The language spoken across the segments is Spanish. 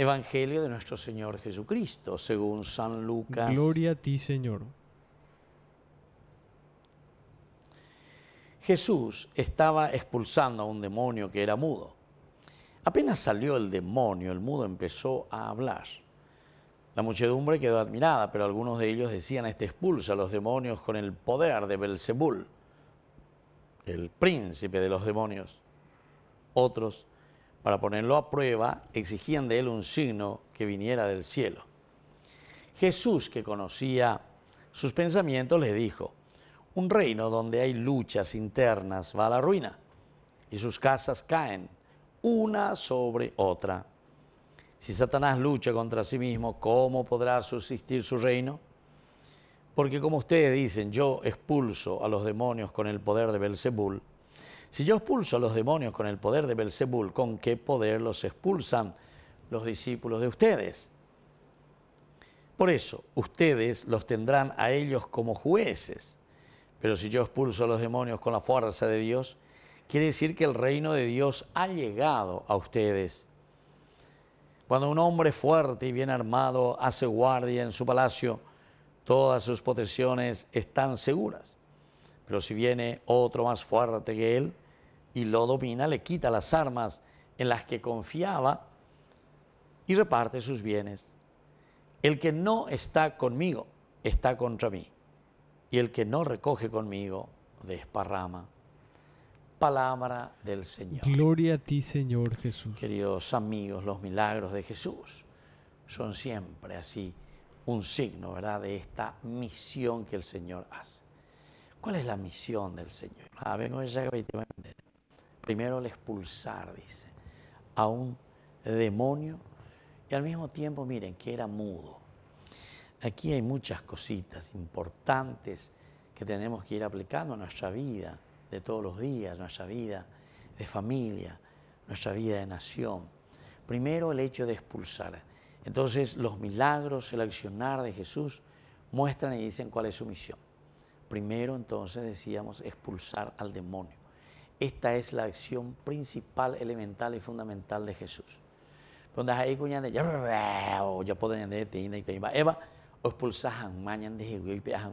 Evangelio de nuestro Señor Jesucristo, según San Lucas. Gloria a ti, Señor. Jesús estaba expulsando a un demonio que era mudo. Apenas salió el demonio, el mudo empezó a hablar. La muchedumbre quedó admirada, pero algunos de ellos decían, este expulsa a los demonios con el poder de Belzebul, el príncipe de los demonios. Otros para ponerlo a prueba, exigían de él un signo que viniera del cielo. Jesús, que conocía sus pensamientos, le dijo, un reino donde hay luchas internas va a la ruina y sus casas caen una sobre otra. Si Satanás lucha contra sí mismo, ¿cómo podrá subsistir su reino? Porque como ustedes dicen, yo expulso a los demonios con el poder de Belzebul, si yo expulso a los demonios con el poder de Belzebul, ¿con qué poder los expulsan los discípulos de ustedes? Por eso, ustedes los tendrán a ellos como jueces. Pero si yo expulso a los demonios con la fuerza de Dios, quiere decir que el reino de Dios ha llegado a ustedes. Cuando un hombre fuerte y bien armado hace guardia en su palacio, todas sus posesiones están seguras. Pero si viene otro más fuerte que él y lo domina, le quita las armas en las que confiaba y reparte sus bienes. El que no está conmigo está contra mí, y el que no recoge conmigo desparrama. Palabra del Señor. Gloria a ti, Señor Jesús. Queridos amigos, los milagros de Jesús son siempre así un signo, ¿verdad?, de esta misión que el Señor hace. ¿Cuál es la misión del Señor? Primero el expulsar, dice, a un demonio y al mismo tiempo, miren, que era mudo. Aquí hay muchas cositas importantes que tenemos que ir aplicando a nuestra vida de todos los días, nuestra vida de familia, nuestra vida de nación. Primero el hecho de expulsar. Entonces los milagros, el accionar de Jesús muestran y dicen cuál es su misión. Primero entonces decíamos expulsar al demonio. Esta es la acción principal, elemental y fundamental de Jesús. Cuando ahí ya, y o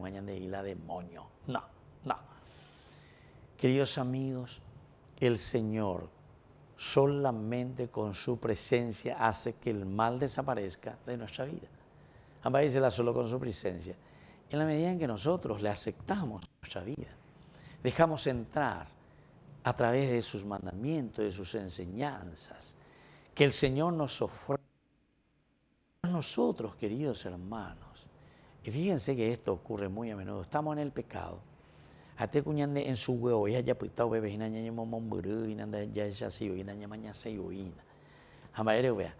mañan y la demonio. No, no. Queridos amigos, el Señor solamente con su presencia hace que el mal desaparezca de nuestra vida. Amén, la solo con su presencia en la medida en que nosotros le aceptamos nuestra vida, dejamos entrar a través de sus mandamientos, de sus enseñanzas, que el Señor nos ofrece a nosotros, queridos hermanos. Y fíjense que esto ocurre muy a menudo. Estamos en el pecado. Hasta cuñande en su huevo, ya ya pitao pues, bebé, y naña momomburú, y ya ya se yoina, ya se vea.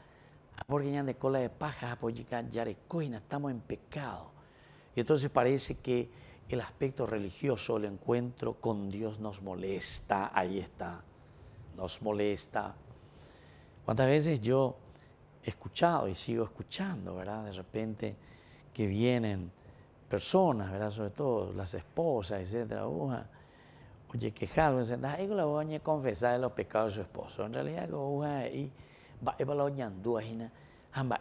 Ah, porque de cola de paja, apoyica, yarecoina, estamos en pecado y entonces parece que el aspecto religioso, el encuentro con Dios nos molesta, ahí está, nos molesta. ¿Cuántas veces yo he escuchado y sigo escuchando, ¿verdad? De repente que vienen personas, ¿verdad? Sobre todo las esposas, etcétera. oye, quejado, dicen, ay, la voy a confesar los pecados de su esposo. En realidad, uja, y va a la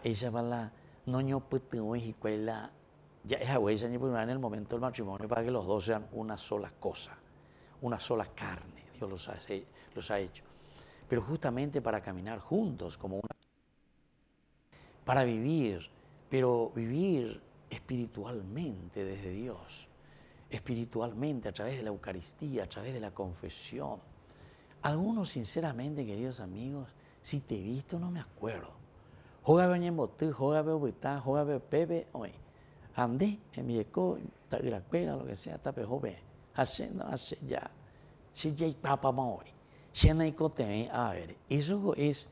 ella va la noño y cuela, ya por un lado en el momento del matrimonio para que los dos sean una sola cosa, una sola carne. Dios los ha, los ha hecho. Pero justamente para caminar juntos como una. Para vivir, pero vivir espiritualmente desde Dios, espiritualmente a través de la Eucaristía, a través de la confesión. Algunos, sinceramente, queridos amigos, si te he visto no me acuerdo. Jógame en boté, pepe, oye. Andé, mi escuela lo que sea, ya hay Papa Maori, hay a ver. Eso es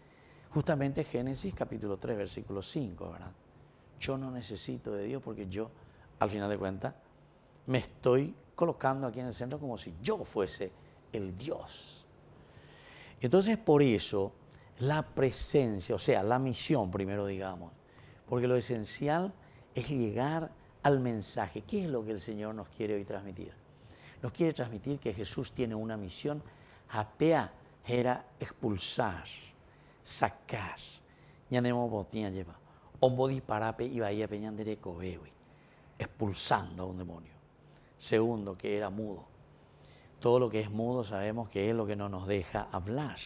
justamente Génesis capítulo 3, versículo 5, ¿verdad? Yo no necesito de Dios porque yo, al final de cuentas, me estoy colocando aquí en el centro como si yo fuese el Dios. Entonces, por eso, la presencia, o sea, la misión, primero digamos, porque lo esencial es llegar al mensaje. ¿Qué es lo que el Señor nos quiere hoy transmitir? Nos quiere transmitir que Jesús tiene una misión. Apea era expulsar, sacar. Ya botina lleva. parape y a Expulsando a un demonio. Segundo, que era mudo. Todo lo que es mudo sabemos que es lo que no nos deja hablar.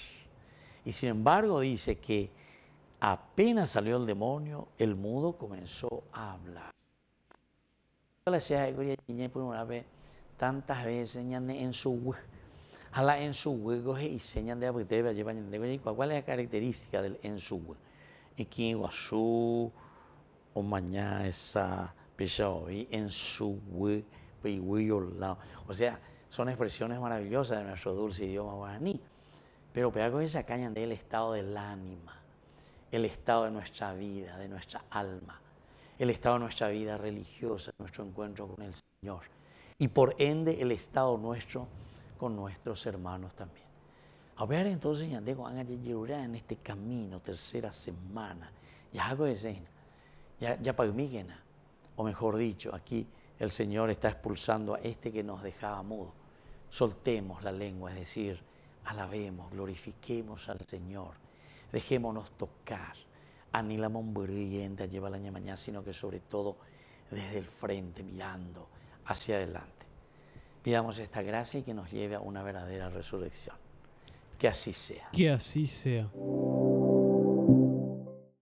Y sin embargo dice que Apenas salió el demonio, el mudo comenzó a hablar. por una vez, tantas veces, en su Ala en su huevo y señan de abriteva llevan de ¿Cuál es la característica del en su Y guasú o mañana esa pesado y en su lado. O sea, son expresiones maravillosas de nuestro dulce idioma guaraní. Pero pedago esa caña del estado del ánima el estado de nuestra vida, de nuestra alma, el estado de nuestra vida religiosa, nuestro encuentro con el Señor y por ende el estado nuestro con nuestros hermanos también. ver entonces en este camino, tercera semana, ya hago escena, ya, ya o mejor dicho, aquí el Señor está expulsando a este que nos dejaba mudo. Soltemos la lengua, es decir, alabemos, glorifiquemos al Señor Dejémonos tocar. ni la brillante lleva la mañana, sino que sobre todo desde el frente, mirando hacia adelante. Pidamos esta gracia y que nos lleve a una verdadera resurrección. Que así sea. Que así sea.